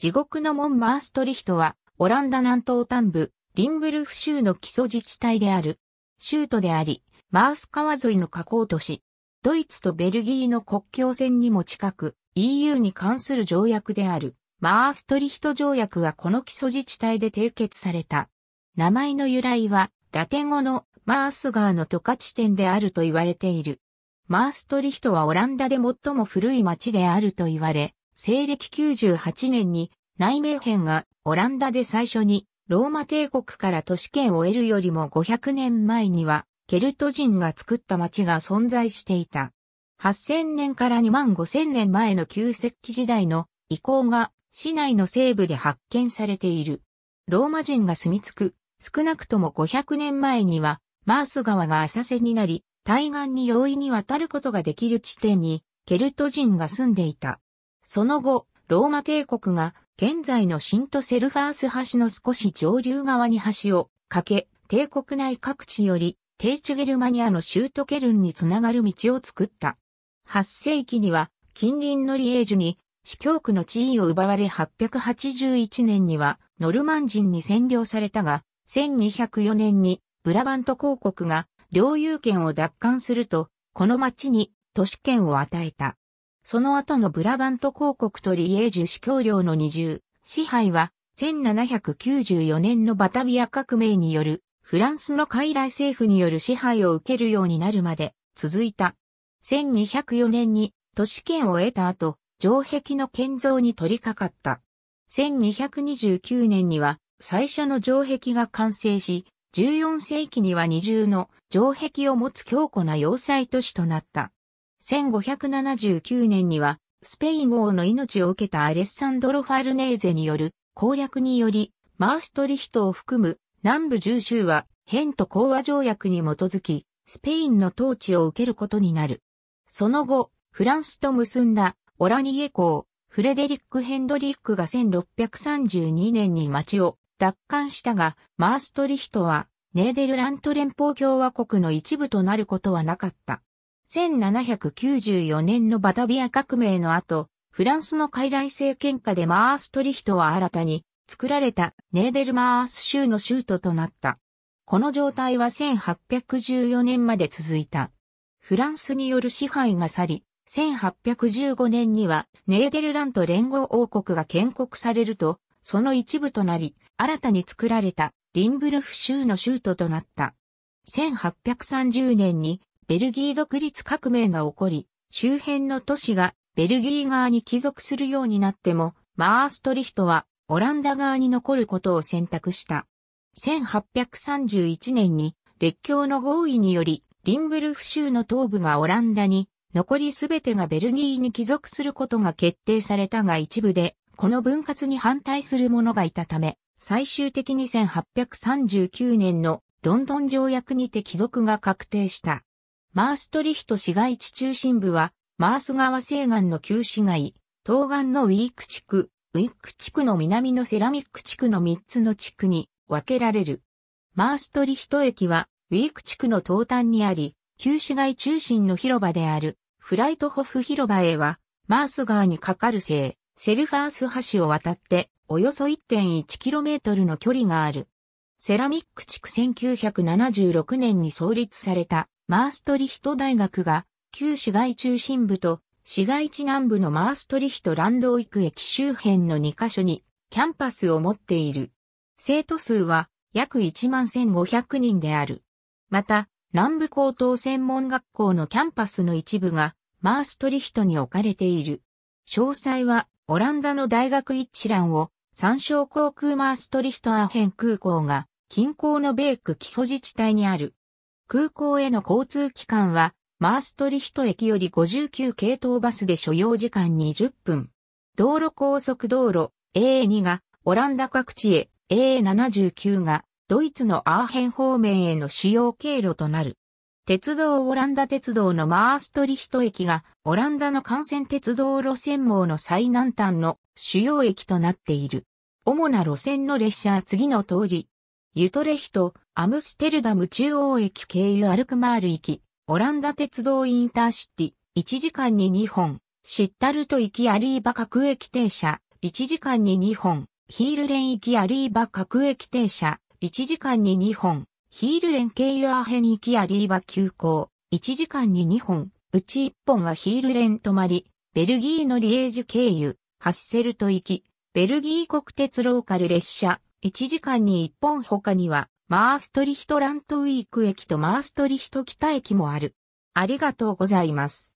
地獄の門マーストリヒトは、オランダ南東端部、リンブルフ州の基礎自治体である、州都であり、マース川沿いの河口都市、ドイツとベルギーの国境線にも近く、EU に関する条約である、マーストリヒト条約はこの基礎自治体で締結された。名前の由来は、ラテン語のマース川の渡河地点であると言われている。マーストリヒトはオランダで最も古い町であると言われ、西暦98年に内名編がオランダで最初にローマ帝国から都市圏を得るよりも500年前にはケルト人が作った町が存在していた。8000年から2万5000年前の旧石器時代の遺構が市内の西部で発見されている。ローマ人が住み着く、少なくとも500年前にはマース川が浅瀬になり、対岸に容易に渡ることができる地点にケルト人が住んでいた。その後、ローマ帝国が現在のシントセルファース橋の少し上流側に橋を架け、帝国内各地よりテーチュゲルマニアのシュートケルンにつながる道を作った。8世紀には近隣のリエージュに司教区の地位を奪われ881年にはノルマン人に占領されたが、1204年にブラバント公国が領有権を奪還すると、この町に都市権を与えた。その後のブラバント公国とリエージュ司教領の二重、支配は、1794年のバタビア革命による、フランスの傀儡政府による支配を受けるようになるまで続いた。1204年に都市圏を得た後、城壁の建造に取り掛かった。1229年には最初の城壁が完成し、14世紀には二重の城壁を持つ強固な要塞都市となった。1579年には、スペイン王の命を受けたアレッサンドロ・ファルネーゼによる攻略により、マーストリヒトを含む南部重州は、ヘント講和条約に基づき、スペインの統治を受けることになる。その後、フランスと結んだオラニエ公、フレデリック・ヘンドリックが1632年に町を奪還したが、マーストリヒトはネーデルラント連邦共和国の一部となることはなかった。1794年のバタビア革命の後、フランスの傀儡政権下でマーストリヒトは新たに作られたネーデルマース州の州都となった。この状態は1814年まで続いた。フランスによる支配が去り、1815年にはネーデルラント連合王国が建国されると、その一部となり、新たに作られたリンブルフ州の州都となった。1830年にベルギー独立革命が起こり、周辺の都市がベルギー側に帰属するようになっても、マーストリヒトはオランダ側に残ることを選択した。1831年に列強の合意により、リンブルフ州の東部がオランダに、残りすべてがベルギーに帰属することが決定されたが一部で、この分割に反対する者がいたため、最終的に1839年のロンドン条約にて帰属が確定した。マーストリヒト市街地中心部は、マース川西岸の旧市街、東岸のウィーク地区、ウィーク地区の南のセラミック地区の3つの地区に分けられる。マーストリヒト駅は、ウィーク地区の東端にあり、旧市街中心の広場である、フライトホフ広場へは、マース川に架かる西、セルファース橋を渡って、およそ 1.1km の距離がある。セラミック地区1976年に創立されたマーストリヒト大学が、旧市街中心部と市街地南部のマーストリヒトランドク駅周辺の2カ所にキャンパスを持っている。生徒数は約1万1500人である。また、南部高等専門学校のキャンパスの一部がマーストリヒトに置かれている。詳細はオランダの大学一覧を参照航空マーストリヒトアヘン空港が近郊の米区基礎自治体にある。空港への交通機関は、マーストリヒト駅より59系統バスで所要時間20分。道路高速道路 A2 がオランダ各地へ A79 がドイツのアーヘン方面への主要経路となる。鉄道オランダ鉄道のマーストリヒト駅がオランダの幹線鉄道路線網の最南端の主要駅となっている。主な路線の列車は次の通り、ユトレヒト、アムステルダム中央駅経由アルクマール行き、オランダ鉄道インターシティ、1時間に2本、シッタルト行きアリーバ各駅停車、1時間に2本、ヒールレン行きアリーバ各駅停車、1時間に2本、ヒールレン経由アヘン行きアリーバ急行、1時間に2本、うち1本はヒールレン止まり、ベルギーのリエージュ経由、ハッセルト行き、ベルギー国鉄ローカル列車、1時間に1本他には、マーストリヒトラントウィーク駅とマーストリヒト北駅もある。ありがとうございます。